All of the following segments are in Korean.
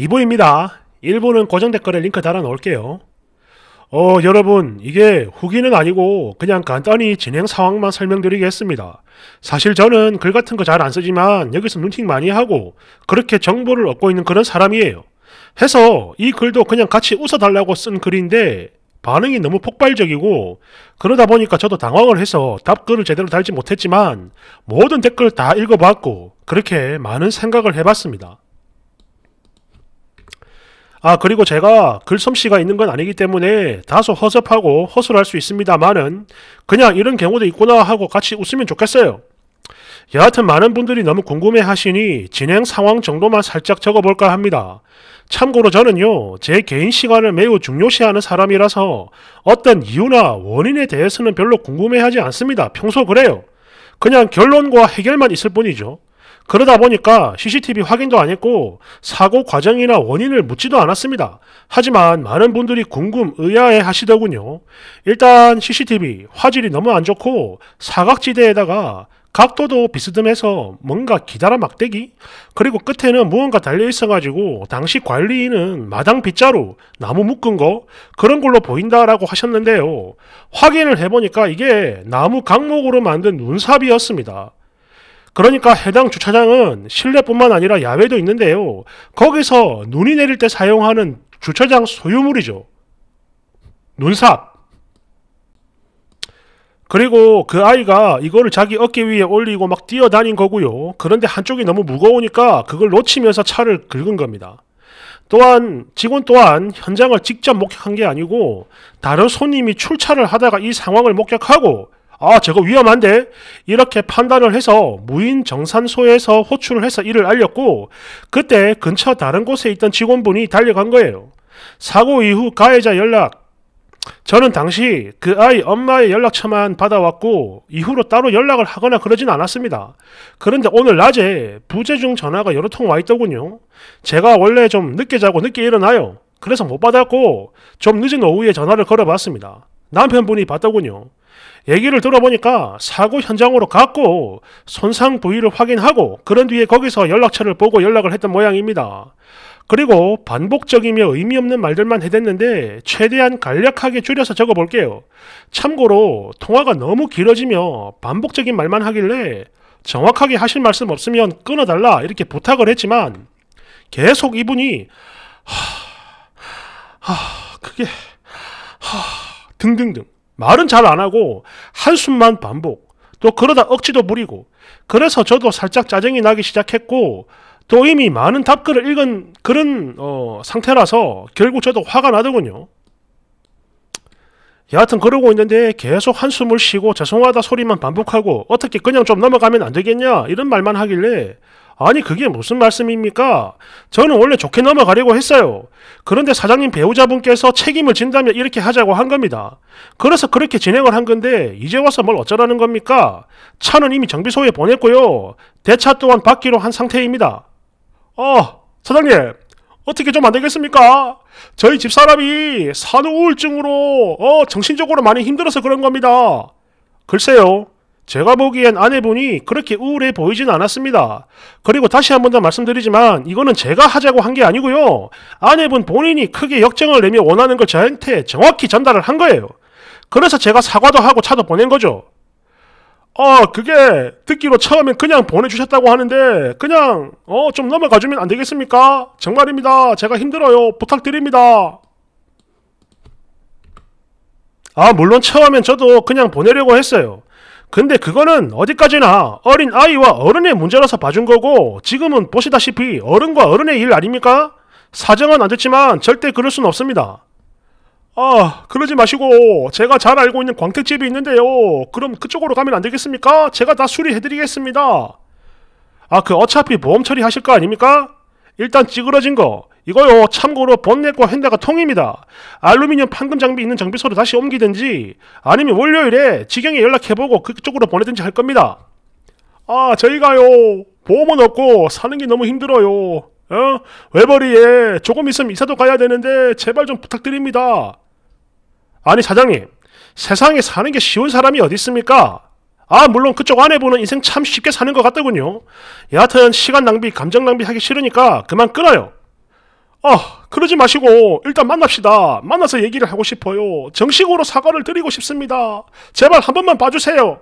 이보입니다. 일부는 고정 댓글에 링크 달아 놓을게요. 어, 여러분, 이게 후기는 아니고 그냥 간단히 진행 상황만 설명드리겠습니다. 사실 저는 글 같은 거 잘 안 쓰지만 여기서 눈팅 많이 하고 그렇게 정보를 얻고 있는 그런 사람이에요. 해서 이 글도 그냥 같이 웃어달라고 쓴 글인데 반응이 너무 폭발적이고 그러다 보니까 저도 당황을 해서 답글을 제대로 달지 못했지만 모든 댓글 다 읽어봤고 그렇게 많은 생각을 해봤습니다. 아 그리고 제가 글솜씨가 있는 건 아니기 때문에 다소 허접하고 허술할 수 있습니다만은 그냥 이런 경우도 있구나 하고 같이 웃으면 좋겠어요. 여하튼 많은 분들이 너무 궁금해 하시니 진행 상황 정도만 살짝 적어볼까 합니다. 참고로 저는요, 제 개인 시간을 매우 중요시하는 사람이라서 어떤 이유나 원인에 대해서는 별로 궁금해 하지 않습니다. 평소 그래요. 그냥 결론과 해결만 있을 뿐이죠. 그러다 보니까 CCTV 확인도 안 했고 사고 과정이나 원인을 묻지도 않았습니다. 하지만 많은 분들이 궁금 의아해 하시더군요. 일단 CCTV 화질이 너무 안 좋고 사각지대에다가 각도도 비스듬해서 뭔가 기다란 막대기 그리고 끝에는 무언가 달려 있어가지고 당시 관리인은 마당 빗자루 나무 묶은 거 그런 걸로 보인다라고 하셨는데요. 확인을 해보니까 이게 나무 강목으로 만든 눈삽이었습니다. 그러니까 해당 주차장은 실내뿐만 아니라 야외도 있는데요. 거기서 눈이 내릴 때 사용하는 주차장 소유물이죠. 눈삽. 그리고 그 아이가 이거를 자기 어깨 위에 올리고 막 뛰어다닌 거고요. 그런데 한쪽이 너무 무거우니까 그걸 놓치면서 차를 긁은 겁니다. 또한 직원 또한 현장을 직접 목격한 게 아니고 다른 손님이 출차를 하다가 이 상황을 목격하고 아, 저거 위험한데? 이렇게 판단을 해서 무인 정산소에서 호출을 해서 이를 알렸고, 그때 근처 다른 곳에 있던 직원분이 달려간 거예요. 사고 이후 가해자 연락, 저는 당시 그 아이 엄마의 연락처만 받아왔고 이후로 따로 연락을 하거나 그러진 않았습니다. 그런데 오늘 낮에 부재중 전화가 여러 통 와 있더군요. 제가 원래 좀 늦게 자고 늦게 일어나요. 그래서 못 받았고 좀 늦은 오후에 전화를 걸어봤습니다. 남편분이 받더군요. 얘기를 들어보니까 사고 현장으로 갔고 손상 부위를 확인하고 그런 뒤에 거기서 연락처를 보고 연락을 했던 모양입니다. 그리고 반복적이며 의미 없는 말들만 해댔는데 최대한 간략하게 줄여서 적어볼게요. 참고로 통화가 너무 길어지며 반복적인 말만 하길래 정확하게 하실 말씀 없으면 끊어달라 이렇게 부탁을 했지만 계속 이분이 하, 하, 그게 하, 등등등 말은 잘 안 하고 한숨만 반복. 또 그러다 억지도 부리고. 그래서 저도 살짝 짜증이 나기 시작했고 또 이미 많은 답글을 읽은 그런 어, 상태라서 결국 저도 화가 나더군요. 여하튼 그러고 있는데 계속 한숨을 쉬고 죄송하다 소리만 반복하고 어떻게 그냥 좀 넘어가면 안 되겠냐 이런 말만 하길래 아니 그게 무슨 말씀입니까? 저는 원래 좋게 넘어가려고 했어요. 그런데 사장님 배우자분께서 책임을 진다면 이렇게 하자고 한 겁니다. 그래서 그렇게 진행을 한 건데 이제 와서 뭘 어쩌라는 겁니까? 차는 이미 정비소에 보냈고요. 대차 또한 받기로 한 상태입니다. 어, 사장님 어떻게 좀 안 되겠습니까? 저희 집사람이 산후우울증으로 어, 정신적으로 많이 힘들어서 그런 겁니다. 글쎄요. 제가 보기엔 아내분이 그렇게 우울해 보이진 않았습니다. 그리고 다시 한 번 더 말씀드리지만 이거는 제가 하자고 한 게 아니고요. 아내분 본인이 크게 역정을 내며 원하는 걸 저한테 정확히 전달을 한 거예요. 그래서 제가 사과도 하고 차도 보낸 거죠. 어, 그게 듣기로 처음엔 그냥 보내주셨다고 하는데 그냥 어, 좀 넘어가주면 안 되겠습니까? 정말입니다. 제가 힘들어요. 부탁드립니다. 아, 물론 처음엔 저도 그냥 보내려고 했어요. 근데 그거는 어디까지나 어린 아이와 어른의 문제라서 봐준 거고 지금은 보시다시피 어른과 어른의 일 아닙니까? 사정은 안 됐지만 절대 그럴 수는 없습니다. 아 그러지 마시고 제가 잘 알고 있는 광택집이 있는데요. 그럼 그쪽으로 가면 안 되겠습니까? 제가 다 수리해드리겠습니다. 아 그 어차피 보험 처리하실 거 아닙니까? 일단 찌그러진 거 이거요 참고로 본넷과 핸드가 통입니다. 알루미늄 판금 장비 있는 장비소로 다시 옮기든지 아니면 월요일에 직영에 연락해보고 그쪽으로 보내든지 할 겁니다. 아 저희가요 보험은 없고 사는 게 너무 힘들어요. 어? 외벌이에 조금 있으면 이사도 가야 되는데 제발 좀 부탁드립니다. 아니 사장님 세상에 사는 게 쉬운 사람이 어디 있습니까? 아 물론 그쪽 아내분은 인생 참 쉽게 사는 것 같더군요. 여하튼 시간 낭비, 감정 낭비 하기 싫으니까 그만 끊어요. 아 그러지 마시고 일단 만납시다. 만나서 얘기를 하고 싶어요. 정식으로 사과를 드리고 싶습니다. 제발 한 번만 봐주세요.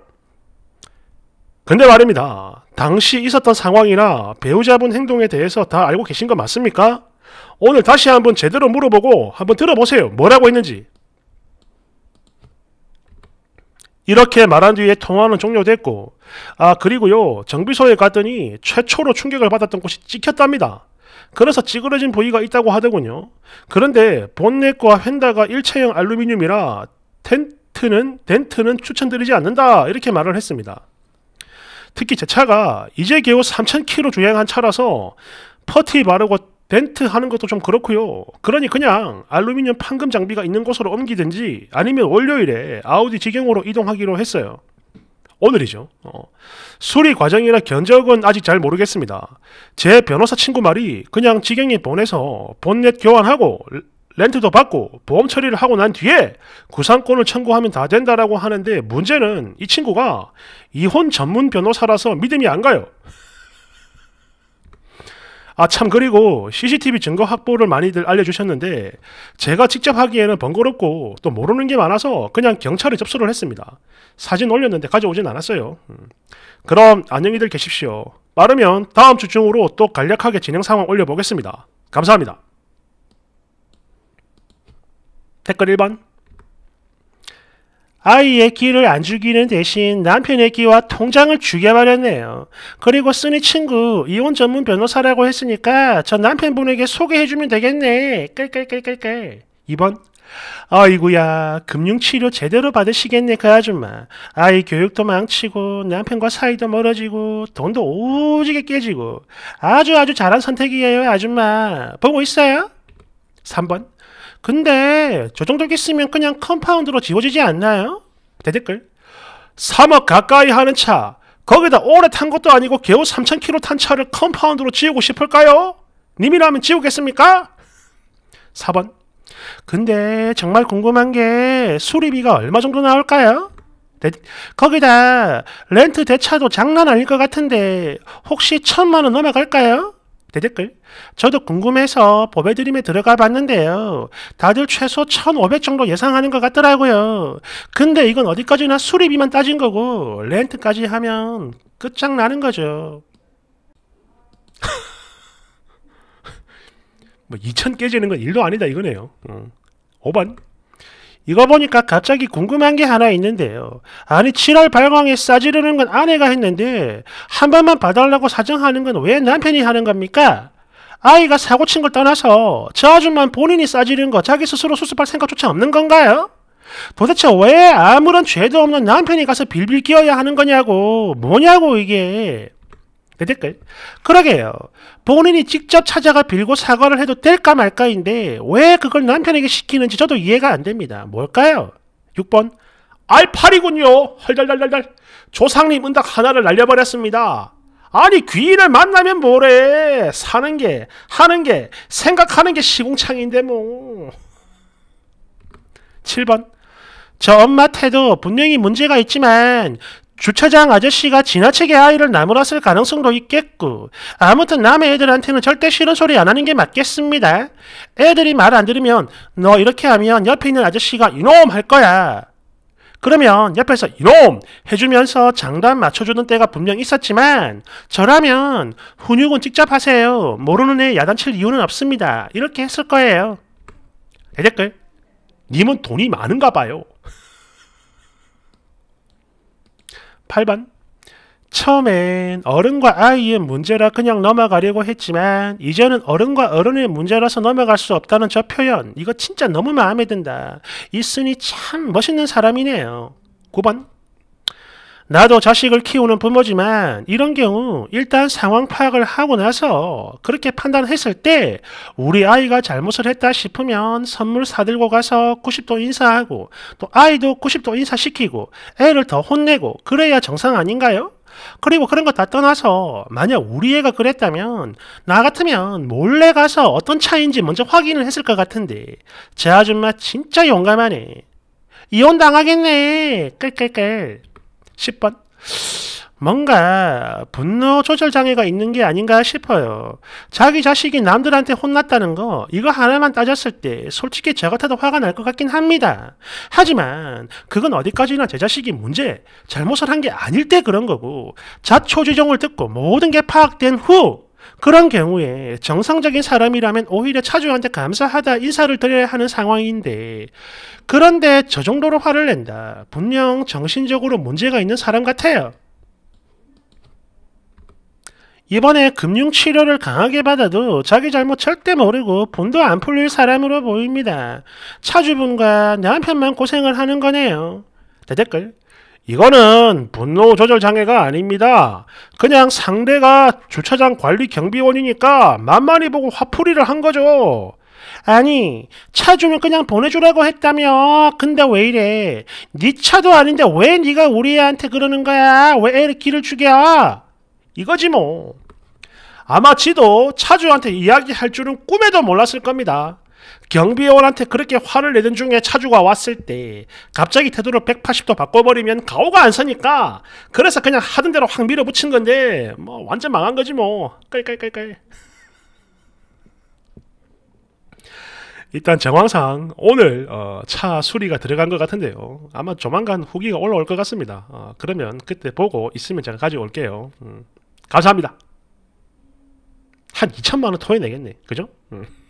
근데 말입니다. 당시 있었던 상황이나 배우자분 행동에 대해서 다 알고 계신 거 맞습니까? 오늘 다시 한번 제대로 물어보고 한번 들어보세요. 뭐라고 했는지. 이렇게 말한 뒤에 통화는 종료됐고 아 그리고요 정비소에 갔더니 최초로 충격을 받았던 곳이 찍혔답니다. 그래서 찌그러진 부위가 있다고 하더군요. 그런데 본넷과 휀다가 일체형 알루미늄이라 텐트는 덴트는 추천드리지 않는다 이렇게 말을 했습니다. 특히 제 차가 이제 겨우 3,000km 주행한 차라서 퍼티 바르고 벤트 하는 것도 좀 그렇고요. 그러니 그냥 알루미늄 판금 장비가 있는 곳으로 옮기든지 아니면 월요일에 아우디 직영으로 이동하기로 했어요. 오늘이죠. 어. 수리 과정이나 견적은 아직 잘 모르겠습니다. 제 변호사 친구 말이 그냥 직영에 보내서 본넷 교환하고 렌트도 받고 보험 처리를 하고 난 뒤에 구상권을 청구하면 다 된다라고 하는데 문제는 이 친구가 이혼 전문 변호사라서 믿음이 안 가요. 아, 참, 그리고 CCTV 증거 확보를 많이들 알려주셨는데, 제가 직접 하기에는 번거롭고 또 모르는 게 많아서 그냥 경찰에 접수를 했습니다. 사진 올렸는데 가져오진 않았어요. 음. 그럼 안녕히들 계십시오. 빠르면 다음 주 중으로 또 간략하게 진행 상황 올려보겠습니다. 감사합니다. 댓글 1번 아이의 끼를 안 죽이는 대신 남편의 끼와 통장을 죽여버렸네요. 그리고 쓰니 친구 이혼 전문 변호사라고 했으니까 저 남편분에게 소개해주면 되겠네. 끌끌끌끌끌. 2번 아이구야 금융치료 제대로 받으시겠네 그 아줌마 아이 교육도 망치고 남편과 사이도 멀어지고 돈도 오지게 깨지고 아주 아주 잘한 선택이에요 아줌마 보고 있어요? 3번 근데 저 정도 있으면 그냥 컴파운드로 지워지지 않나요? 대댓글 3억 가까이 하는 차 거기다 오래 탄 것도 아니고 겨우 3,000km 탄 차를 컴파운드로 지우고 싶을까요? 님이라면 지우겠습니까? 4번 근데 정말 궁금한 게 수리비가 얼마 정도 나올까요? 데, 거기다 렌트 대차도 장난 아닐 것 같은데 혹시 천만 원 넘어갈까요? 대댓글 저도 궁금해서 보배드림에 들어가 봤는데요. 다들 최소 1,500 정도 예상하는 것 같더라고요. 근데 이건 어디까지나 수리비만 따진 거고 렌트까지 하면 끝장나는 거죠. 뭐2천 깨지는 건 일도 아니다 이거네요. 어. 5번 이거 보니까 갑자기 궁금한 게 하나 있는데요. 아니 7월 발광에 싸지르는 건 아내가 했는데 한 번만 봐달라고 사정하는 건 왜 남편이 하는 겁니까? 아이가 사고친 걸 떠나서 저 아줌만 본인이 싸지른 거 자기 스스로 수습할 생각조차 없는 건가요? 도대체 왜 아무런 죄도 없는 남편이 가서 빌빌 끼어야 하는 거냐고 뭐냐고 이게 댓글. 그러게요. 본인이 직접 찾아가 빌고 사과를 해도 될까 말까인데 왜 그걸 남편에게 시키는지 저도 이해가 안 됩니다. 뭘까요? 6번. 알파리군요 헐달달달달. 조상님 은닭 하나를 날려버렸습니다. 아니 귀인을 만나면 뭐래. 사는 게 하는 게 생각하는 게 시공창인데 뭐. 7번. 저 엄마 태도 분명히 문제가 있지만 주차장 아저씨가 지나치게 아이를 나무랐을 가능성도 있겠고 아무튼 남의 애들한테는 절대 싫은 소리 안 하는 게 맞겠습니다. 애들이 말 안 들으면 너 이렇게 하면 옆에 있는 아저씨가 이놈 할 거야. 그러면 옆에서 이놈 해주면서 장단 맞춰주는 때가 분명 있었지만 저라면 훈육은 직접 하세요. 모르는 애 야단칠 이유는 없습니다. 이렇게 했을 거예요. 대댓글 님은 돈이 많은가 봐요. 8번 처음엔 어른과 아이의 문제라 그냥 넘어가려고 했지만 이제는 어른과 어른의 문제라서 넘어갈 수 없다는 저 표현 이거 진짜 너무 마음에 든다. 있으니 참 멋있는 사람이네요. 9번 나도 자식을 키우는 부모지만 이런 경우 일단 상황 파악을 하고 나서 그렇게 판단했을 때 우리 아이가 잘못을 했다 싶으면 선물 사들고 가서 90도 인사하고 또 아이도 90도 인사시키고 애를 더 혼내고 그래야 정상 아닌가요? 그리고 그런 거 다 떠나서 만약 우리 애가 그랬다면 나 같으면 몰래 가서 어떤 차인지 먼저 확인을 했을 것 같은데 제 아줌마 진짜 용감하네 이혼 당하겠네 끌끌끌 10번. 뭔가 분노 조절 장애가 있는 게 아닌가 싶어요. 자기 자식이 남들한테 혼났다는 거 이거 하나만 따졌을 때 솔직히 저 같아도 화가 날 것 같긴 합니다. 하지만 그건 어디까지나 제 자식이 문제 잘못을 한 게 아닐 때 그런 거고 자초지종을 듣고 모든 게 파악된 후 그런 경우에 정상적인 사람이라면 오히려 차주한테 감사하다 인사를 드려야 하는 상황인데 그런데 저 정도로 화를 낸다. 분명 정신적으로 문제가 있는 사람 같아요. 이번에 금융치료를 강하게 받아도 자기 잘못 절대 모르고 본도 안 풀릴 사람으로 보입니다. 차주분과 남편만 고생을 하는 거네요. 대댓글 이거는 분노 조절 장애가 아닙니다. 그냥 상대가 주차장 관리 경비원이니까 만만히 보고 화풀이를 한 거죠. 아니 차 주면 그냥 보내주라고 했다며 근데 왜 이래 네 차도 아닌데 왜 네가 우리 애한테 그러는 거야 왜 애를 길을 죽여 이거지 뭐 아마 지도 차주한테 이야기할 줄은 꿈에도 몰랐을 겁니다 경비원한테 그렇게 화를 내던 중에 차주가 왔을 때 갑자기 태도를 180도 바꿔버리면 가오가 안 서니까 그래서 그냥 하던 대로 확 밀어붙인 건데 뭐 완전 망한 거지 뭐 깔깔깔깔 일단 정황상 오늘 어, 차 수리가 들어간 것 같은데요 아마 조만간 후기가 올라올 것 같습니다 어, 그러면 그때 보고 있으면 제가 가져올게요 음. 감사합니다 한 2천만원 토해내겠네 그죠? 음.